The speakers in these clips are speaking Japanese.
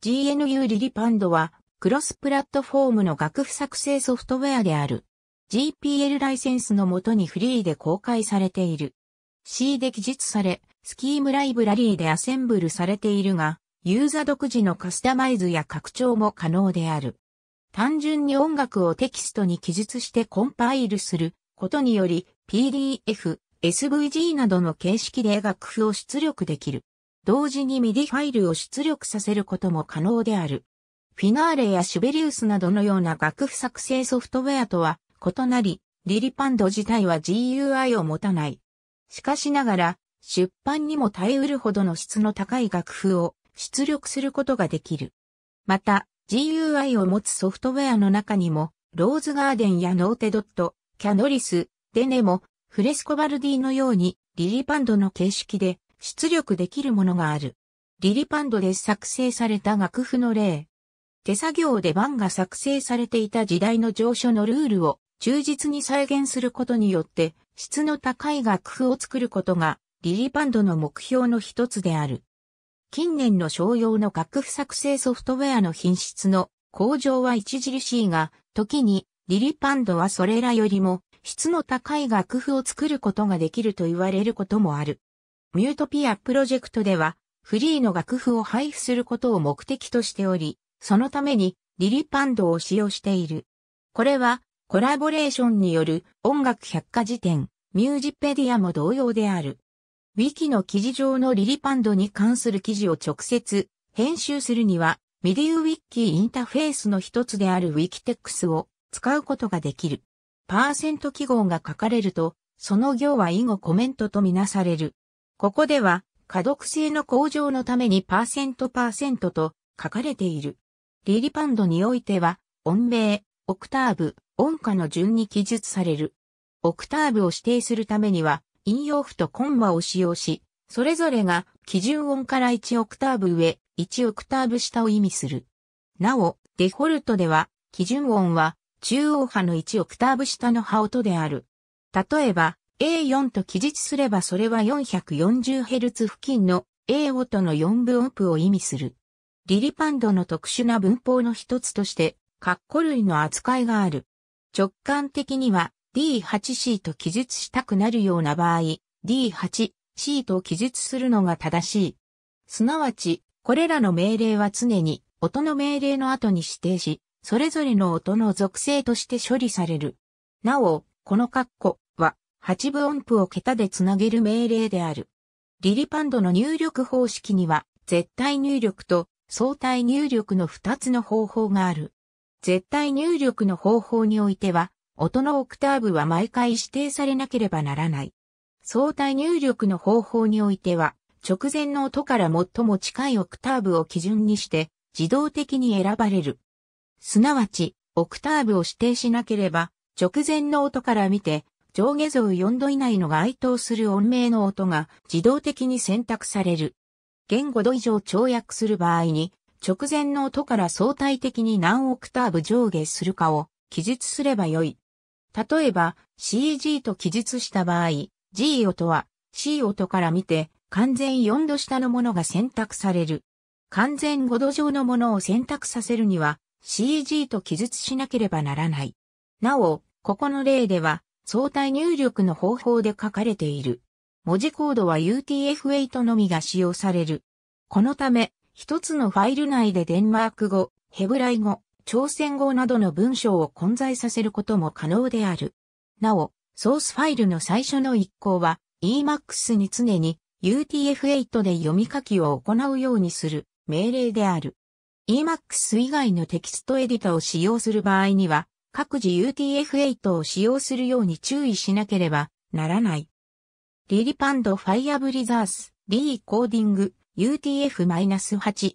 GNU リリパンドは、クロスプラットフォームの楽譜作成ソフトウェアである。GPL ライセンスのもとにフリーで公開されている。C で記述され、スキームライブラリーでアセンブルされているが、ユーザ独自のカスタマイズや拡張も可能である。単純に音楽をテキストに記述してコンパイルすることにより PDF、SVG などの形式で楽譜を出力できる。同時に MIDI ファイルを出力させることも可能である。フィナーレやシュベリウスなどのような楽譜作成ソフトウェアとは異なり、リリパンド自体は GUI を持たない。しかしながら、出版にも耐えうるほどの質の高い楽譜を出力することができる。また、GUI を持つソフトウェアの中にも、ローズガーデンやノーテドット、キャノリス、デネモ、フレスコバルディのように、リリパンドの形式で出力できるものがある。リリパンドで作成された楽譜の例。手作業で版が作成されていた時代の上書のルールを忠実に再現することによって、質の高い楽譜を作ることが、リリパンドの目標の一つである。近年の商用の楽譜作成ソフトウェアの品質の向上は著しいが、時にリリパンドはそれらよりも質の高い楽譜を作ることができると言われることもある。ミュートピアプロジェクトでは、フリーの楽譜を配布することを目的としており、そのためにリリパンドを使用している。これは、コラボレーションによる音楽百科事典、ミュージペディアも同様である。ウィキの記事上のリリパンドに関する記事を直接編集するには、ミディウィッキーインターフェースの一つであるウィキテックスを使うことができる。パーセント記号が書かれると、その行は以後コメントとみなされる。ここでは、可読性の向上のためにパーセントパーセントと書かれている。リリパンドにおいては、音名、オクターブ、音下の順に記述される。オクターブを指定するためには、引用符とコンマを使用し、それぞれが基準音から1オクターブ上、1オクターブ下を意味する。なお、デフォルトでは、基準音は中央波の1オクターブ下の波音である。例えば、A4 と記述すればそれは 440Hz 付近の A 音の4分音符を意味する。リリパンドの特殊な文法の一つとして、カッコ類の扱いがある。直感的には D8C と記述したくなるような場合、D8C と記述するのが正しい。すなわち、これらの命令は常に音の命令の後に指定し、それぞれの音の属性として処理される。なお、このカッコ、8分音符を桁でつなげる命令である。リリパンドの入力方式には、絶対入力と相対入力の2つの方法がある。絶対入力の方法においては、音のオクターブは毎回指定されなければならない。相対入力の方法においては、直前の音から最も近いオクターブを基準にして、自動的に選ばれる。すなわち、オクターブを指定しなければ、直前の音から見て、上下像4度以内の該当する音名の音が自動的に選択される。言語度以上跳躍する場合に、直前の音から相対的に何オクターブ上下するかを記述すればよい。例えば CG と記述した場合、G 音は C 音から見て完全4度下のものが選択される。完全5度上のものを選択させるには CG と記述しなければならない。なお、ここの例では相対入力の方法で書かれている。文字コードは UTF-8 のみが使用される。このため、一つのファイル内でデンマーク語、ヘブライ語、朝鮮語などの文章を混在させることも可能である。なお、ソースファイルの最初の一行は e m a x に常に UTF-8 で読み書きを行うようにする命令である。e m a x 以外のテキストエディタを使用する場合には、各自 UTF-8 を使用するように注意しなければならない。リリパンドファイアブリザース、リーコーディング、UTF-8。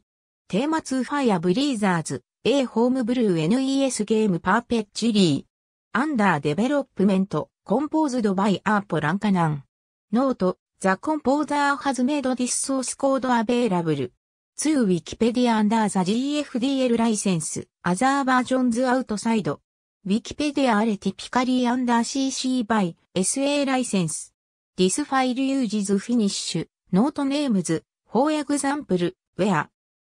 テーマ2ファイアブリーザーズ、A ホームブルー NES ゲームパーペッチリー。アンダーデベロップメント、コンポーズドバイアーポランカナン。ノート、ザ・コンポーザー・ハズメイド・ディス・ソース・コード・アベイラブル。2ウィキペディア・アンダー・ザ・ GFDL ライセンス、アザーバージョンズ・アウトサイド。ウィキペディアアレティピカリーアンダー CC by SA ライセンス。This file uses f i n i s h not e names, for example, where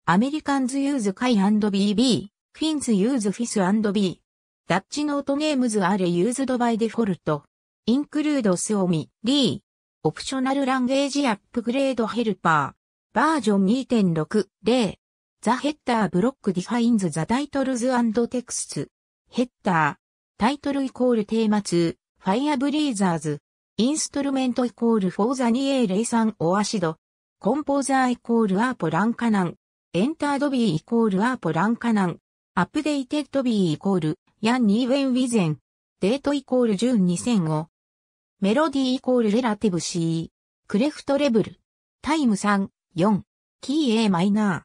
Americans use Kai and BB, q u e e n s use Fis and B. Dutch not e names are used by default. Include Suomi, D. Optional Language Upgrade Helper. バージョン2.6.0 The header block defines the titles and texts. ヘッダー、タイトルイコールテーマ2、ファイアブリーザーズ、インストルメントイコールフォーザニエーレイサンオアシド、コンポーザーイコールアーポランカナン、エンタードビーイコールアーポランカナン、アップデイテッドビーイコール、ヤンニーウェンウィゼン、デートイコールジュン2005、メロディーイコールレラティブ C、クレフトレブル、タイム3、4、キー A マイナ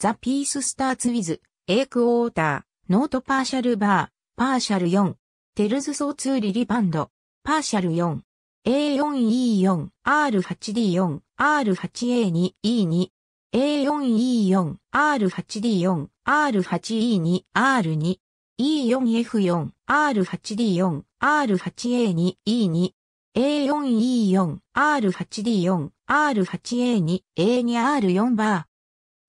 ー、ザ・ピース・スターツ・ウィズ、A クォーター、ノート・パーシャル・バー、パーシャル4、テルズ相通リリバンド、パーシャル4、A4E4、R8D4、R8A2、E2、A4E4、R8D4、R8E2、R2、E4F4、R8D4、R8A2、E2、A4E4、R8D4、R8A2、A2R4 バ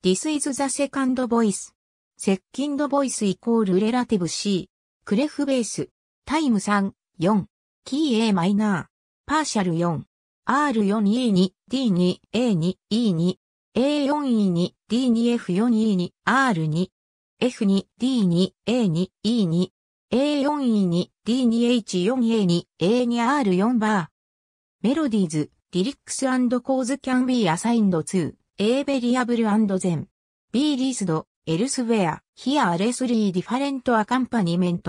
ー。This is the second voice. Second voice イコール relative C. クレフベース、タイム3、4、キー A マイナー、パーシャル4、R4E2、D2、A2、E2、A4E2、D2、F4E2、R2、F2、D2、A2、E2、A4E2、D2、H4A2、A2、R4 バー。メロディーズ、リリックスコーズキャンビーアサインド2、A ベリアブル and ゼン。B リースド、elsewhere, here are three different accompaniment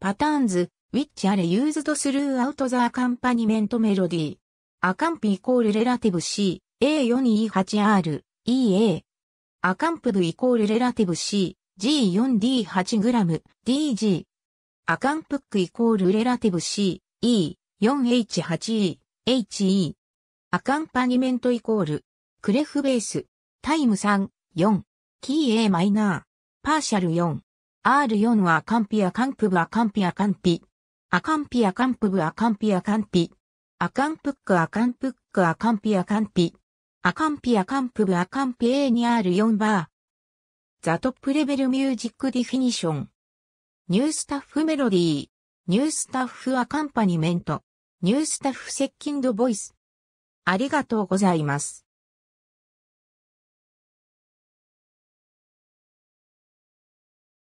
patterns, which are used throughout the accompaniment melody. accomp equal relative C、A4E8R、EA。a c m ア equal relative C、G4D8g、DG。a c アカ equal relative C、E、4H8E、HE。accompaniment equal, クレフベース、タイム3、4。キー A マイナー。パーシャル4。R4 はアカンピアカンプブアカンピアカンピ。アカンピアカンプブアカンピアカンピ。アカンプックアカンプックアカンピアカンピ。アカンピアカンプブアカンピ A に R4 バー。ザトップレベルミュージックディフィニション。ニュースタッフメロディー。ニュースタッフアカンパニメント。ニュースタッフセッキンドボイス。ありがとうございます。